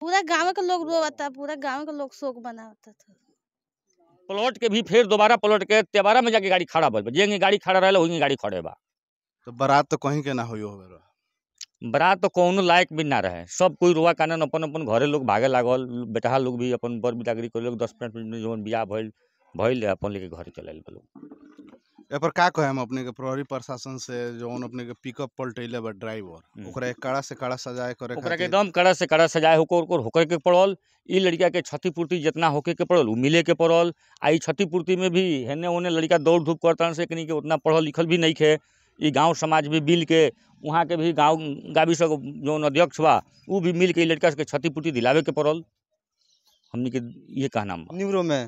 पूरा गांव के लोग रोता पूरा गांव के लोग शोक बनाता था प्लॉट के भी फिर दोबारा प्लॉट के तेबारा में जाके गाड़ी खड़ा बल जेंगे गाड़ी खड़ा रहे होंगे गाड़ी खड़े बा तो बारात तो कहीं के ना हो बारात तो कोनो लायक भी ना रहे सब कोई रोआ कानन अपन अपन घरे लोग भागे लागल बेटा लोग भी अपन बर बिदागरी कर लोग दस मिनट में जो बियाह भइल भइल अपन लेके घर चल चले लोग पर का कहम अपने के प्रहरी प्रशासन से जौन अपने के पिकअप पलटेले बा ड्राइवर ओकरा कड़ा से कड़ा सजाए करे ओकरा के एकदम कड़ा से कड़ा सजाए होकर ओकर होकर के पड़ल ई लड़का के क्षतिपूर्ति जितना होके के पड़ल उ मिले के पड़ल आ ई क्षतिपूर्ति में भी हेने ओने लड़का दौड़ धूप करता से कनी के उतना पढ़ल लिखल भी नहीं खे ई गांव समाज भी मिल के वहाँ के भी गांव गावी सब जौन अध्यक्ष बा उ भी मिल के ई लड़का के क्षतिपूर्ति दिलावे के पड़ल हमनी के ये कहना न्यूरो में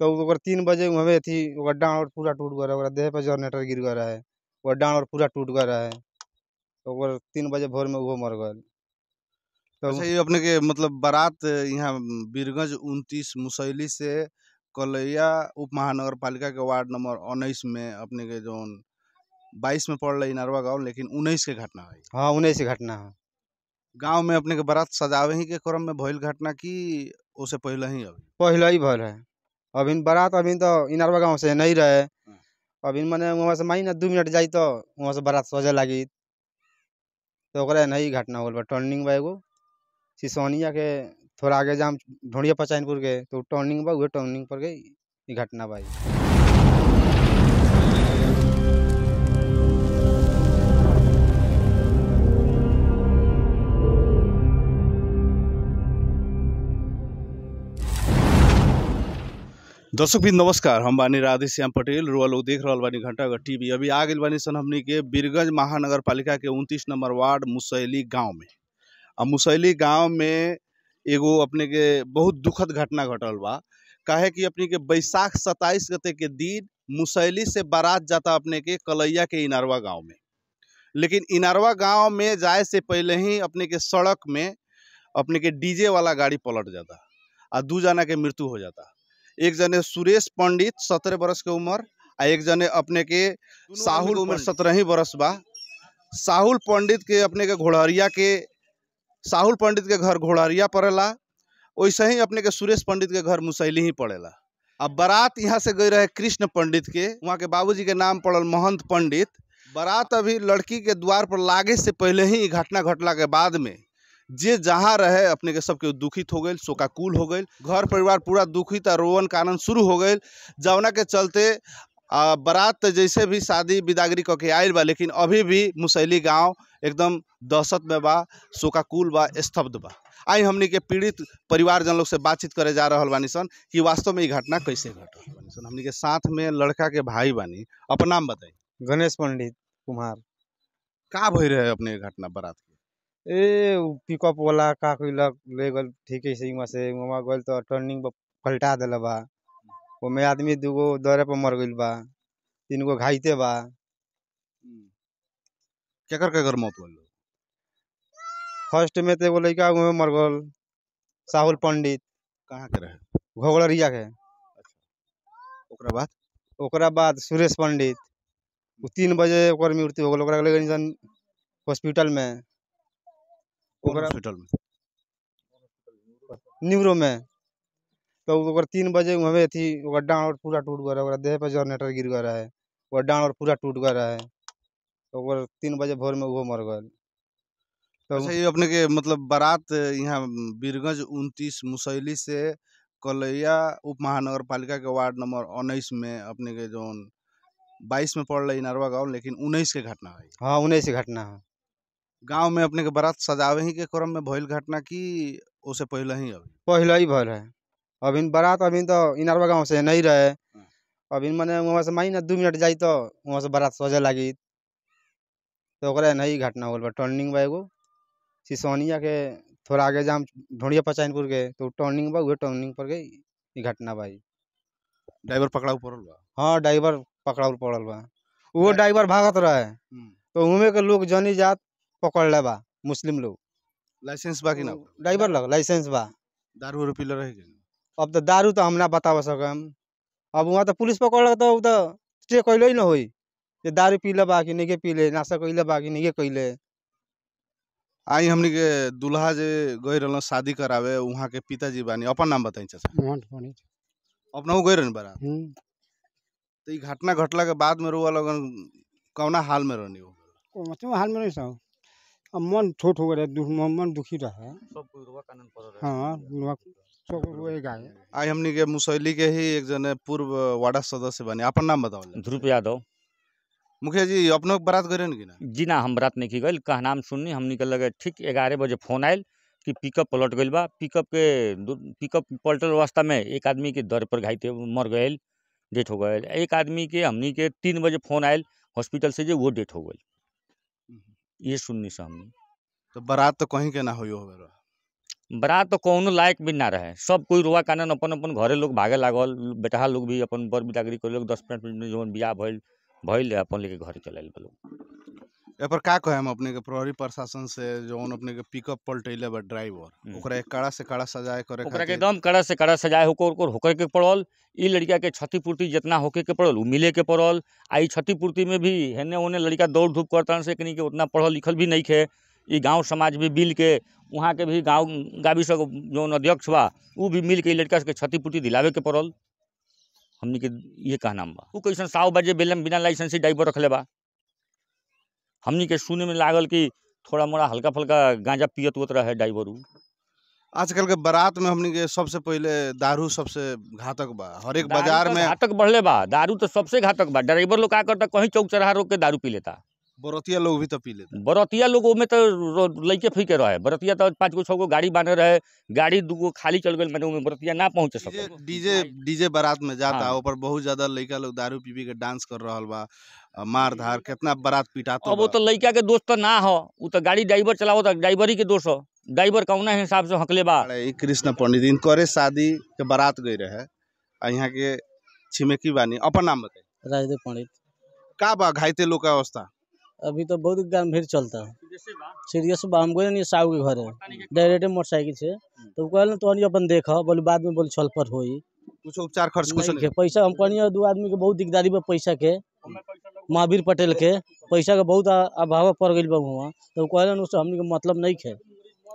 तो तीन बजे हमें अथी ओकर और पूरा टूट गया रहा देह पर जनरेटर गिर गया है ओकर डाँ और पूरा टूट गया है तो तीन बजे भोर में वो मर गए तो अच्छा ये अपने के मतलब बारात यहाँ बीरगंज उनतीस मुसैली से कलैया उप महानगर पालिका के वार्ड नंबर उन्नीस में अपने के जो बाईस में पड़ रही नरवा गाँव लेकिन उन्नीस के घटना है हाँ उन्नीस के घटना है गाँव में अपने के बारात सजावे ही के क्रम में भइल घटना की उसे पहले ही अभी पहले ही भर है अभी बारात अभी तो इनार गाँव से नहीं रहे हाँ। अभी मैंने वहाँ से माई ना दू मिनट जाए तो वहाँ से बारात सजे लगी तो नहीं घटना हो बा टर्निंग बा एगो सिसोनिया के थोड़ा आगे जाम ढोड़िया पचानपुर के तो टर्निंग बा वह टर्निंग पर गई घटना बा दर्शक भी नमस्कार हम बानी राधे श्याम पटेल रुआ लोग देख रहा बानी घंटाघर टीवी अभी आ गए बानी सन हमने के बीरगंज महानगर पालिका के उनतीस नंबर वार्ड मुसैली गांव में आ मुसैली गांव में एगो अपने के बहुत दुखद घटना घटल बा काहे कि अपने के बैसाख सत्ताईस गते के दिन मुसैली से बारात जाता अपने के कलैया के इनारवा गाँव में लेकिन इनारवा गाँव में जाए से पहले ही अपने के सड़क में अपने के डीजे वाला गाड़ी पलट जाता आ दू जना के मृत्यु हो जाता एक जने सुरेश पंडित सत्रह बरस के उम्र आ एक जने अपने के साहुल उम्र सत्रह ही बरस बा साहुल पंडित के अपने के घोड़हरिया के साहुल पंडित के घर घोड़हरिया पड़ेला वैसे ही अपने के सुरेश पंडित के घर मुसैली ही पड़ेला अब बारात यहाँ से गई रहे कृष्ण पंडित के वहाँ के बाबूजी के नाम पड़ल महंत पंडित बारात अभी लड़की के द्वार पर लागे से पहले ही घटना घटला के बाद में जे जहाँ रहे अपने के सबके दुखित हो गए शोकाकुल हो गए घर परिवार पूरा दुखित आ रोवन कानन शुरू हो गए जौना के चलते बारात जैसे भी शादी बिदागरी करके आए आयल बा लेकिन अभी भी मुसैली गांव एकदम दहशत में बा शोकाकुल बा स्तब्ध बा आई हमने के पीड़ित परिवार जन लोग से बातचीत करे जा रहा बानी सन कि वास्तव में ये घटना कैसे घटल बानी सन हमने के साथ में लड़का के भाई बानी अपना नाम बताई गणेश पंडित कुमार का भय रहे अपने घटना बारात ए पिकअप वाला का कइलक ले गल ठीक है सही से वहां गल तो टर्निंग पलटा दिल बा ओमे आदमी दूगो दौरे पर मर गइल बा तीन गो घाइते बा हम्म। केकर केकर मौत हो फर्स्ट में तो एगो लड़का में मर गल साहुल पंडित कहाँ के रहे घोगलरिया के अच्छा। ओकरा बाद ओकरा बाद सुरेश पंडित तीन बजे मृत्यु हो गल हॉस्पिटल में हॉस्पिटल में न्यूरो में तो ओकर तीन बजे हमें अथी ओकर डाँड़ और पूरा टूट गया ओकर देह पर जनरेटर गिर गया है ओकर डाँड़ और पूरा टूट गया है तो ओकर तीन बजे भोर में वो मर गए तो अच्छा ये अपने के मतलब बारात यहाँ बीरगंज उनतीस मुसैली से कलैया उप महानगर पालिका के वार्ड नंबर उन्नीस में अपने के जो बाईस में पड़ रही नरवा गाँव लेकिन उन्नीस के घटना है हाँ उन्नीस की घटना है गांव में अपने के बरात सजावे ही के क्रम में भइल घटना की उसे पहले ही अभी पहले ही भर है अभी बरात अभी तो इनारवा गांव से नहीं रहे हाँ। अभी मैंने वहाँ से माई ना दू मिनट जाई तो वहाँ से बरात सजे लगी तो नहीं घटना हो टर्निंग बा एगो सिसोनिया के थोड़ा आगे जाम ढोड़िया पचानपुर के तो टर्निंग बा वह टर्निंग पर गई घटना बाई ड्राइवर पकड़ा पड़ल बा हाँ ड्राइवर पकड़ा पड़ल बा वो ड्राइवर भागत रहे हम्म। तो उमे के लोग जनी जात पकड़ बा मुस्लिम लोग लाइसेंस बा कि ना ड्राइवर लग लाइसेंस बा दारू उरू पीले रहे अब तो दारू तो हम ना बता सक अब वहाँ तो पुलिस पकड़ल तो तो स्टे कैल ही ना हो दारू पीले बा कि नहीं पीले नाशा कैले बा कि नहीं कैले आई हमनी के दूल्हा जे गई रहल शादी करावे वहाँ के पिताजी बानी अपन नाम बताई चाचा अपना वो गई रहनी तो घटना घटला के बाद में रोवा लगन कौना हाल में रहनी हो हाल में रही अब मन छोट हो गया मन दुखी रहा हाँ आज हमने के मुसैली के ही एक जने पूर्व वाडा सदस्य बने अपन नाम बताओ ध्रुव यादव मुखिया जी अपनों बारात गए कि ना जी ना हम बरात नहीं की गई कहा नाम सुननी हमने के लगे ठीक ग्यारह बजे फोन आयल कि पिकअप पलट गई बा पिकअप के पिकअप पलटल वास्ता में एक आदमी के दर पर घायल मर गए डेथ हो गए एक आदमी के हमने के तीन बजे फोन आयल हॉस्पिटल से जो वो डेथ हो गई ये सुननी सामने तो बारात तो कहीं के ना हो बरात तो कौनो लायक भी ना रहे सब कोई रुआ कानन अपन अपन घरे लोग भागे लागल बेटा लोग भी अपन बर बिदागरी कर लोग दस मिनट में जवन बियाह भइल भइल अपन लेके घर चले लोग पर का कहम अपने के प्रहरी प्रशासन से जौन अपने के पिकअप पलटैले बा ड्राइवर ओकरा एक कड़ा से कड़ा सजाए करे ओकरा के एकदम कड़ा से कड़ा सजाए होकर ओकर होकर के पड़ल ई लड़का के क्षतिपूर्ति जितना होके के पड़ल उ मिले के पड़ल आ ई क्षतिपूर्ति में भी हेने ओने लड़का दौड़ धूप करता से कनी के उतना पढ़ल लिखल भी नहीं खे ई गांव समाज भी मिल के वहाँ के भी गांव गावी सब जो अध्यक्ष बा उ भी मिल के लड़का के क्षतिपूर्ति दिलावे के पड़ल हमनी के ये कहना बा उ कैसन साव बजे बेलम बिना लाइसेंस ड्राइवर रखले बा हमनी के सुने में लागल कि थोड़ा मोड़ा हल्का फल्का गांजा पियत उत रहे ड्राइवर आजकल के बारात में हमनी के सबसे पहले दारू सबसे घातक बा हर एक बाजार में घातक बढ़ले बा दारू तो सबसे घातक बा ड्राइवर लोग का करता कहीं चौक चौराहा रोक के दारू पी लेता बरतिया लोग भी तो पी लेते बरतिया लोग में तो लैके फीके रहे बरतिया तो पाँच गो छः गो गाड़ी बांधे रहे गाड़ी दू गो खाली चल गए मैंने बरतिया ना पहुँचे सब डीजे डीजे बारात में जाता हाँ। ऊपर बहुत ज्यादा लड़का लोग दारू पी पी के डांस कर रहा बा मार धार कितना बारात पीटा अब वो तो लड़का के दोस्त तो ना हो वो तो गाड़ी ड्राइवर चलाओ तो ड्राइवर ही के दोस्त हो ड्राइवर कौना हिसाब से हकले बा कृष्ण पंडित इनकरे शादी के बारात गए रहे यहाँ के छिमेकी बानी अपन नाम बताए राजदेव पंडित का बा घाइते लोग का अवस्था अभी तो बहुत गंभीर चलता सीरियस बा हम गए साहू के घर डायरेक्ट मोटरसाइकिल से तो कहल तोहनी अपन देख बोल बाद में बोल छल पर होई कुछ उपचार खर्च कुछ नहीं पैसा हम कहनी दो आदमी के बहुत दिकदारी बा पैसा के महावीर पटेल के पैसा के बहुत अभाव पड़ गई बा वहाँ तो कहलन उससे हमने के मतलब नहीं है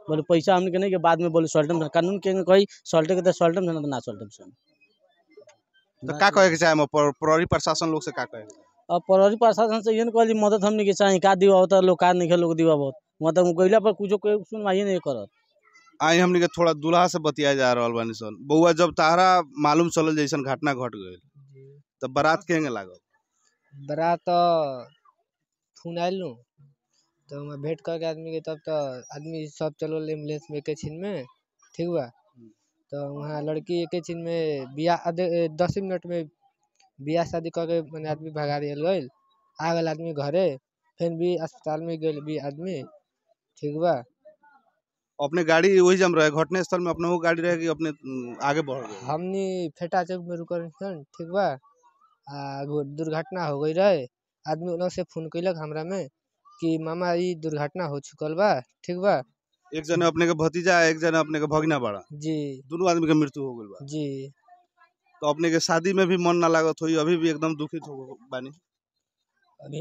बोले पैसा हमने के नहीं के बाद में बोले सॉल्टम कानून के कही सॉल्टे के तो सॉल्टम ना ना सॉल्टम से तो का कहे के चाहे प्रहरी प्रशासन लोग से का कहे अब पौरी प्रशासन से यही कहली मदद हमने के चाहिए का दिवावत लोग का नहीं लोग दिवावत मतलब गैला पर कुछ सुनवाई नहीं कर आई हमने के थोड़ा दूल्हा से बतिया जा रहा बानी सन बउआ जब तारा मालूम चल जैसन घटना घट गट गई तो बारात के लागल बारात फोन आयल तो हम भेंट करके आदमी के तब तो आदमी सब चलल एम्बुलेंस में एक छीन में ठीक बा तो वहाँ लड़की एक छीन में बिया दस मिनट में बियाह शादी कऽ के मने आदमी भगा देल गइल आ गइल आदमी घरे फिर भी अस्पताल में गइल भी आदमी ठीक बा अपने गाड़ी वही जम रहे घटने स्थल में अपने वो गाड़ी रहे कि अपने आगे बढ़ गए हमने फेटा चौक में रुकल ठीक बा आ दुर्घटना हो गई रहे आदमी उन से फोन कैलक हमरा में कि मामा ये दुर्घटना हो चुकल बा ठीक बा एक जने अपने के भतीजा एक जने अपने के भगना बड़ा जी दोनों आदमी के मृत्यु हो गई बा जी तो अपने के शादी में भी मन ना लागत हो अभी भी एकदम दुखित हो बानी अभी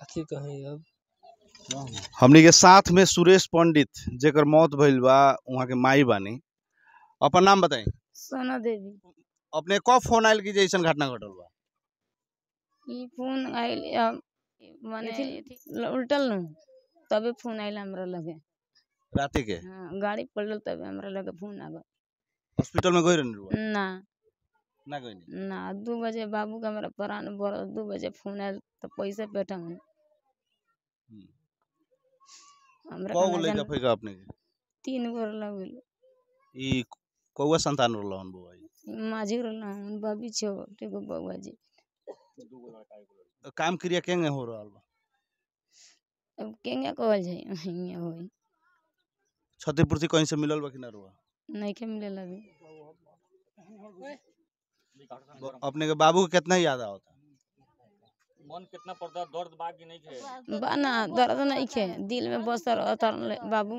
कथी कही तो अब हमने के साथ में सुरेश पंडित जेकर मौत भइल बा वहाँ के माई बानी अपन नाम बताई सोना देवी अपने कब फोन आयल की जैसन घटना घटल बा ई फोन आयल माने उल्टल न तबे फोन आयल हमरा लगे रात के हां गाड़ी पड़ल तबे हमरा लगे फोन आ गए हॉस्पिटल में गई रहनी ना ना दो बजे बाबू का मेरा प्राण बोल दो बजे फोन आयल तो पैसे पेटम हमरा कौ लइका फेका आपने के तीन गो ये कौन कौवा संतान रहल हन बुआ माझी रहल हूँ बाबी छो एगो बाबा जी काम क्रिया केंगे हो रहा है अब कॉल जाए जाई हियां होई क्षतिपूर्ति कहीं से मिलल बा कि ना रुआ नहीं के मिलल अभी तो अपने के बाबू कितना याद होता मन कितना पड़ता दर्द नहीं दर्द नहीं दिल में बस बाबू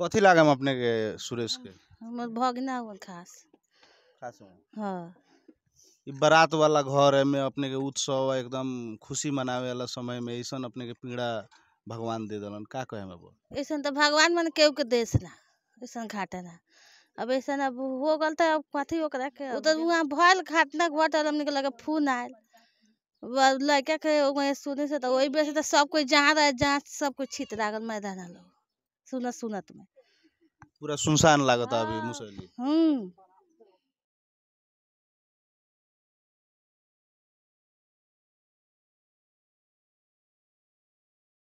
कथी अपने के सुरेश के भगना खास खास हाँ। बारात वाला घर है में अपने के उत्सव एकदम खुशी मनावे वाला समय में ऐसा अपने के पीड़ा भगवान दे दलन का कहे ऐसा तो भगवान मन के के ला अइसन घाटा रहा अब ऐसा अब हो गल तो अब कथी ओकरा के वहाँ भल घाटना घट हमने के लगे फोन आयल लड़का के वहीं सुने से तो वही तो सब कोई जहाँ रहे जहाँ सब कोई छित लागल मैदान लोग सुनत सुनत में पूरा सुनसान लागत अभी हाँ। मुसैली हम्म